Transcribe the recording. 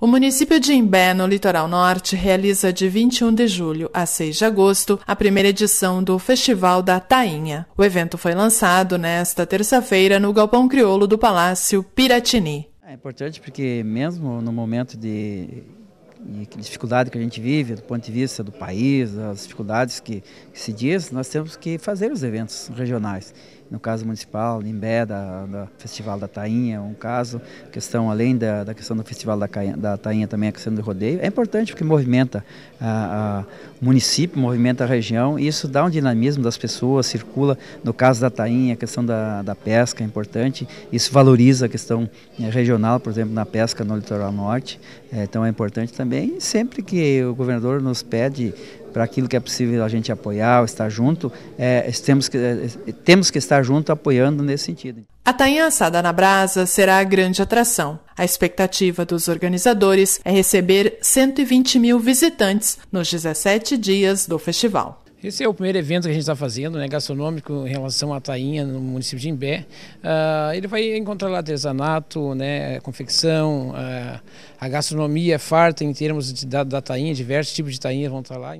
O município de Imbé, no litoral norte, realiza de 21 de julho a 6 de agosto a primeira edição do Festival da Tainha. O evento foi lançado nesta terça-feira no Galpão Crioulo do Palácio Piratini. É importante porque mesmo no momento de e que dificuldade que a gente vive do ponto de vista do país, as dificuldades que, que se diz, nós temos que fazer os eventos regionais. No caso municipal, Limbé, da, da Festival da Tainha, é um caso, questão além da, da questão do Festival da, da Tainha, também a questão do rodeio, é importante porque movimenta o ah, ah, município, movimenta a região, e isso dá um dinamismo das pessoas, circula. No caso da Tainha, a questão da, da pesca é importante, isso valoriza a questão eh, regional, por exemplo, na pesca no litoral norte, é, então é importante também também, sempre que o governador nos pede para aquilo que é possível a gente apoiar, estar junto, é, temos, que, é, temos que estar junto apoiando nesse sentido. A tainha assada na brasa será a grande atração. A expectativa dos organizadores é receber 120 mil visitantes nos 17 dias do festival. Esse é o primeiro evento que a gente está fazendo, né, gastronômico, em relação à Tainha, no município de Imbé. Uh, ele vai encontrar lá artesanato, né, confecção, uh, a gastronomia é farta em termos de, da, da tainha, diversos tipos de tainhas vão estar lá.